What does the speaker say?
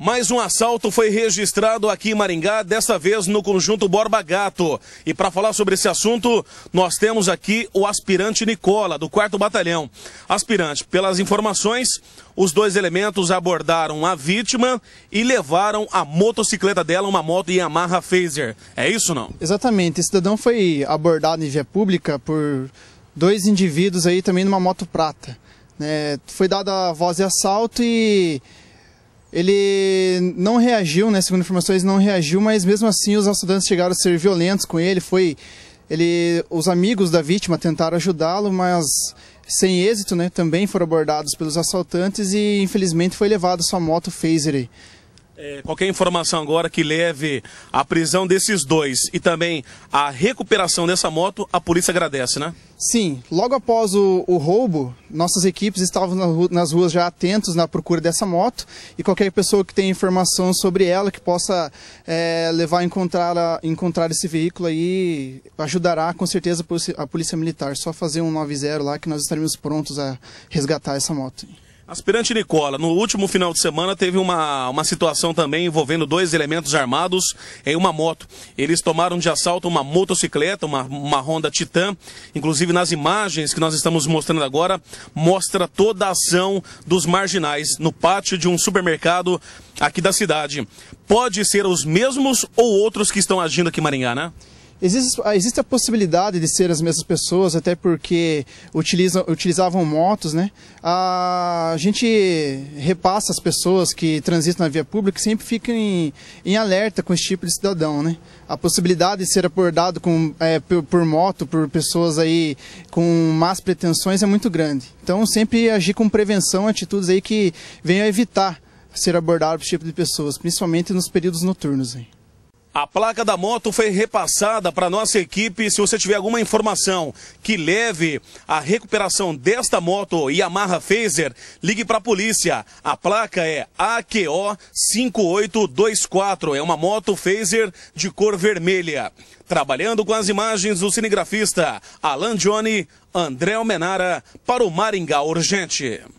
Mais um assalto foi registrado aqui em Maringá, desta vez no conjunto Borba Gato. E para falar sobre esse assunto, nós temos aqui o aspirante Nicola, do 4 Batalhão. Aspirante, pelas informações, os dois elementos abordaram a vítima e levaram a motocicleta dela, uma moto Yamaha Phaser. É isso não? Exatamente. Esse cidadão foi abordado em via pública por dois indivíduos aí também numa moto prata. É, foi dada a voz de assalto e ele não reagiu, né? Segundo informações, não reagiu, mas mesmo assim os assaltantes chegaram a ser violentos com ele. Foi ele, os amigos da vítima tentaram ajudá-lo, mas sem êxito, né? Também foram abordados pelos assaltantes e infelizmente foi levado sua moto Phaser. Aí. É, qualquer informação agora que leve à prisão desses dois e também à recuperação dessa moto, a polícia agradece, né? Sim. Logo após o, o roubo, nossas equipes estavam na nas ruas já atentos na procura dessa moto e qualquer pessoa que tenha informação sobre ela, que possa é, levar a encontrar, a encontrar esse veículo aí, ajudará com certeza a polícia, a polícia Militar. Só fazer um 90 lá que nós estaremos prontos a resgatar essa moto. Aspirante Nicola, no último final de semana teve uma, uma situação também envolvendo dois elementos armados em uma moto. Eles tomaram de assalto uma motocicleta, uma, uma Honda Titan. Inclusive nas imagens que nós estamos mostrando agora, mostra toda a ação dos marginais no pátio de um supermercado aqui da cidade. Pode ser os mesmos ou outros que estão agindo aqui em Maringá, né? Existe, ah, existe a possibilidade de ser as mesmas pessoas, até porque utilizam, utilizavam motos, né? A gente repassa as pessoas que transitam na via pública sempre ficam em, em alerta com esse tipo de cidadão, né? A possibilidade de ser abordado com, é, por, por moto, por pessoas aí com más pretensões é muito grande. Então sempre agir com prevenção, atitudes aí que venham a evitar ser abordado por esse tipo de pessoas, principalmente nos períodos noturnos. A placa da moto foi repassada para nossa equipe. Se você tiver alguma informação que leve à recuperação desta moto Yamaha Phaser, ligue para a polícia. A placa é AQO 5824. É uma moto Phaser de cor vermelha. Trabalhando com as imagens o cinegrafista Alan Johnny, André Almenara para o Maringá Urgente.